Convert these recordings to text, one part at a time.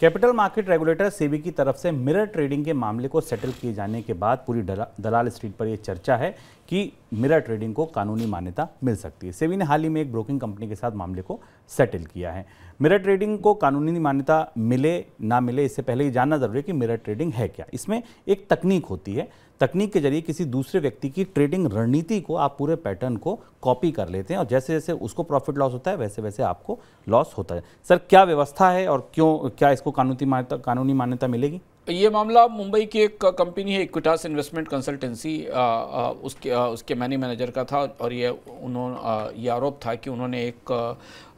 capital market regulator SEBI की तरफ से मिरर ट्रेडिंग के मामले को सेटल किए जाने के बाद पूरी दलाल स्ट्रीट पर यह चर्चा है कि मिरर ट्रेडिंग को कानूनी मान्यता मिल सकती है सेबी ने हाल ही में एक ब्रोकिंग कंपनी के साथ मामले को सेटल किया है मिरर ट्रेडिंग को कानूनी मान्यता मिले ना मिले इससे पहले ये जानना जरूरी है कि मिरर ट्रेडिंग है क्या इसमें एक तकनीक होती है तकनीक के जरिए किसी दूसरे व्यक्ति की ट्रेडिंग रणनीति को आप पूरे पैटर्न को कॉपी कर लेते हैं और जैसे जैसे उसको प्रॉफिट लॉस होता है वैसे वैसे आपको लॉस होता है सर क्या व्यवस्था है और क्यों क्या इसको कानूनी मान्यता कानूनी मान्यता मिलेगी ये मामला मुंबई की एक कंपनी है इक्विटास इन्वेस्टमेंट कंसल्टेंसी उसके आ, उसके मैनी मैनेजर का था और ये उन्होंने ये आरोप था कि उन्होंने एक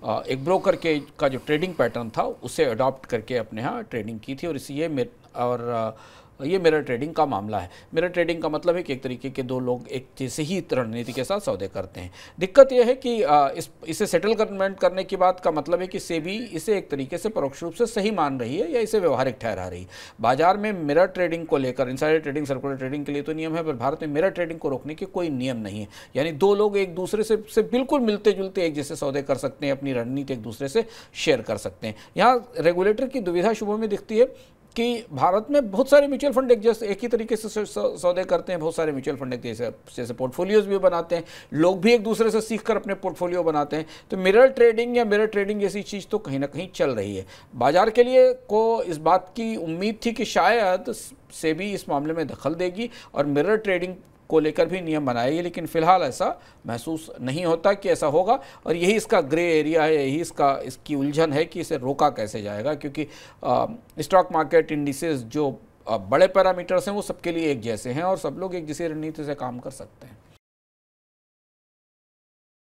आ, एक ब्रोकर के का जो ट्रेडिंग पैटर्न था उसे अडॉप्ट करके अपने यहाँ ट्रेडिंग की थी और इसलिए और ये मेरा ट्रेडिंग का मामला है मेरा ट्रेडिंग का मतलब है कि एक तरीके के दो लोग एक जैसे ही रणनीति के साथ सौदे करते हैं दिक्कत यह है कि इस इसे सेटलमेंट करने की बात का मतलब है कि सेबी इसे एक तरीके से परोक्ष रूप से सही मान रही है या इसे व्यवहारिक ठहरा रही है बाजार में मिरर ट्रेडिंग को लेकर इंसाइडर ट्रेडिंग सर्कुलर ट्रेडिंग के लिए तो नियम है पर भारत में मिरर ट्रेडिंग को रोकने के कोई नियम नहीं है यानी दो लोग एक दूसरे से, से बिल्कुल मिलते जुलते एक जैसे सौदे कर सकते हैं अपनी रणनीति एक दूसरे से शेयर कर सकते हैं यहाँ रेगुलेटर की दुविधा शुभ में दिखती है कि भारत में बहुत सारे म्यूचुअल फंड एक जैसे एक ही तरीके से सौदे करते हैं बहुत सारे म्यूचुअल फंड एक जैसे जैसे पोर्टफोलियोज भी बनाते हैं लोग भी एक दूसरे से सीख कर अपने पोर्टफोलियो बनाते हैं तो मिरर ट्रेडिंग या मिरर ट्रेडिंग जैसी चीज़ तो कहीं ना कहीं चल रही है बाजार के लिए को इस बात की उम्मीद थी कि शायद से भी इस मामले में दखल देगी और मिरर ट्रेडिंग को लेकर भी नियम बनाए लेकिन फ़िलहाल ऐसा महसूस नहीं होता कि ऐसा होगा और यही इसका ग्रे एरिया है यही इसका इसकी उलझन है कि इसे रोका कैसे जाएगा क्योंकि स्टॉक मार्केट इंडिसेज जो बड़े पैरामीटर्स हैं वो सबके लिए एक जैसे हैं और सब लोग एक जैसी रणनीति से काम कर सकते हैं